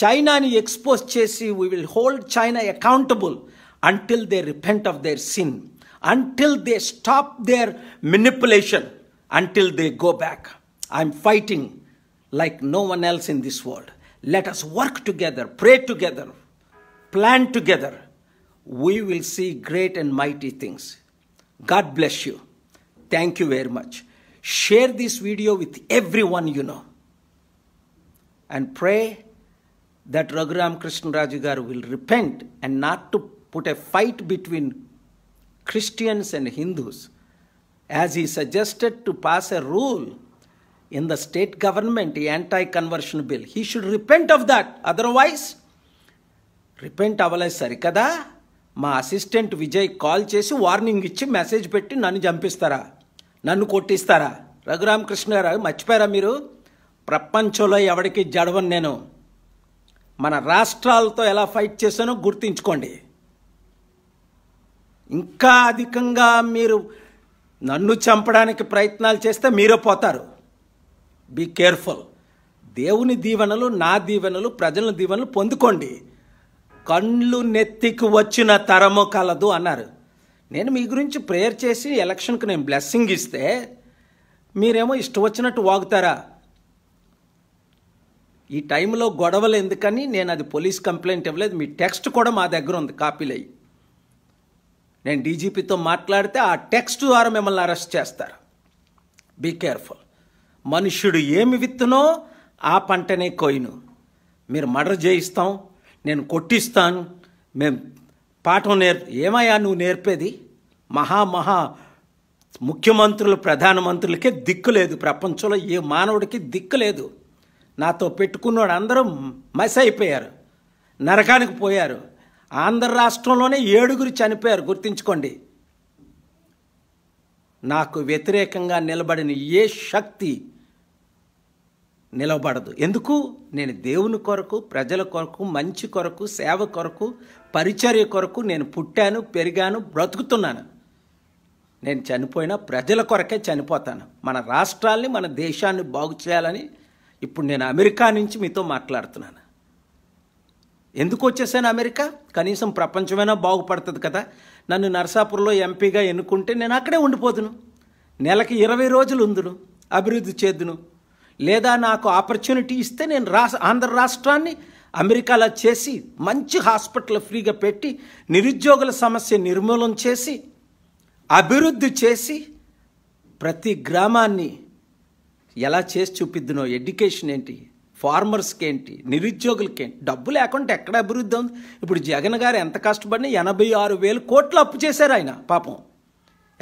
చైనాని expose చేసి we will hold China accountable until they repent of their sin until they stop their manipulation until they go back I'm fighting like no one else in this world let us work together pray together plan together we will see great and mighty things God bless you thank you very much share this video with everyone you know and pray that Raghuram Krishnaraju Garu will repent and not to put a fight between Christians and Hindus, as he suggested to pass a rule in the state government, the anti-conversion bill. He should repent of that. Otherwise, repent అవ్వలేదు సరికదా మా assistant Vijay call చేసి warning ఇచ్చి message పెట్టి నన్ను చంపిస్తారా నన్ను కొట్టిస్తారా రఘురామకృష్ణ గారు మర్చిపోయారా మీరు ప్రపంచంలో ఎవడికి జడవను నేను మన రాష్ట్రాలతో ఎలా ఫైట్ చేశానో గుర్తించుకోండి ఇంకా అధికంగా మీరు నన్ను చంపడానికి ప్రయత్నాలు చేస్తే మీరే పోతారు బీ కేర్ఫుల్ దేవుని దీవెనలు నా దీవెనలు ప్రజల దీవెనలు పొందుకోండి కళ్ళు నెత్తికి వచ్చిన తరము కలదు అన్నారు నేను మీ గురించి ప్రేయర్ చేసి ఎలక్షన్కి నేను బ్లెస్సింగ్ ఇస్తే మీరేమో ఇష్టం వచ్చినట్టు వాగుతారా ఈ టైంలో గొడవలు ఎందుకని నేను అది పోలీస్ కంప్లైంట్ ఇవ్వలేదు మీ టెక్స్ట్ కూడా మా దగ్గర ఉంది కాపీలు అయ్యి నేను డీజీపీతో మాట్లాడితే ఆ టెక్స్ట్ ద్వారా మిమ్మల్ని అరెస్ట్ చేస్తారు బీ కేర్ఫుల్ మనుషుడు ఏమి విత్తునో ఆ పంటనే కోయిను మీరు మర్డర్ చేయిస్తాం నేను కొట్టిస్తాను మేము పాఠం నేర్ ఏమయ్యా నువ్వు నేర్పేది మహా మహా ముఖ్యమంత్రులు ప్రధానమంత్రులకే దిక్కు లేదు ప్రపంచంలో ఏ మానవుడికి దిక్కు లేదు నాతో పెట్టుకున్నాడు అందరూ మస అయిపోయారు నరకానికి పోయారు ఆంధ్ర రాష్ట్రంలోనే ఏడుగురు చనిపోయారు గుర్తించుకోండి నాకు వ్యతిరేకంగా నిలబడిన ఏ శక్తి నిలబడదు ఎందుకు నేను దేవుని కొరకు ప్రజల కొరకు మంచి కొరకు సేవ కొరకు పరిచర్య కొరకు నేను పుట్టాను పెరిగాను బ్రతుకుతున్నాను నేను చనిపోయినా ప్రజల కొరకే చనిపోతాను మన రాష్ట్రాల్ని మన దేశాన్ని బాగు చేయాలని ఇప్పుడు నేను అమెరికా నుంచి మీతో మాట్లాడుతున్నాను ఎందుకు వచ్చేసాను అమెరికా కనీసం ప్రపంచమైనా బాగుపడుతుంది కదా నన్ను నర్సాపూర్లో ఎంపీగా ఎన్నుకుంటే నేను అక్కడే ఉండిపోదును నెలకి ఇరవై రోజులు ఉందును అభివృద్ధి చేద్దును లేదా నాకు ఆపర్చునిటీ ఇస్తే నేను రాష్ట్ర ఆంధ్ర రాష్ట్రాన్ని అమెరికాలో చేసి మంచి హాస్పిటల్ ఫ్రీగా పెట్టి నిరుద్యోగుల సమస్య నిర్మూలన చేసి అభివృద్ధి చేసి ప్రతి గ్రామాన్ని ఎలా చేసి చూపిద్దునో ఎడ్యుకేషన్ ఏంటి ఫార్మర్స్కి ఏంటి నిరుద్యోగులకి ఏంటి డబ్బు లేకుండా ఎక్కడ అభివృద్ధి ఉంది ఇప్పుడు జగన్ గారు ఎంత కష్టపడిన ఎనభై ఆరు వేలు కోట్లు అప్పు చేశారు ఆయన పాపం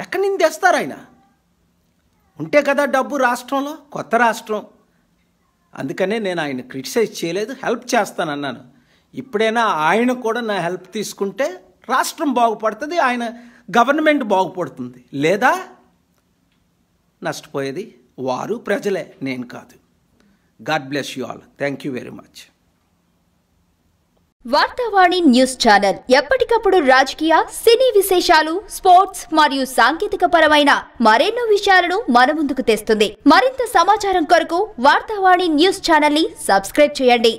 ఎక్కడి నుంచి తెస్తారు ఆయన ఉంటే కదా డబ్బు రాష్ట్రంలో కొత్త రాష్ట్రం అందుకనే నేను ఆయన క్రిటిసైజ్ చేయలేదు హెల్ప్ చేస్తానన్నాను ఇప్పుడైనా ఆయన కూడా నా హెల్ప్ తీసుకుంటే రాష్ట్రం బాగుపడుతుంది ఆయన గవర్నమెంట్ బాగుపడుతుంది లేదా నష్టపోయేది వారు ప్రజలే నేను కాదు God bless you all thank you very much Vartavani news channel ఎప్పటికప్పుడు రాజకీయ సినీ విశేషాలు స్పోర్ట్స్ మరియు సాంకేతిక పరమైన మరెన్నో విషయాలను మన ముందుకు తెస్తుంది మరింత సమాచారం కొరకు వార్తావాణి న్యూస్ ఛానల్ ని సబ్స్క్రైబ్ చేయండి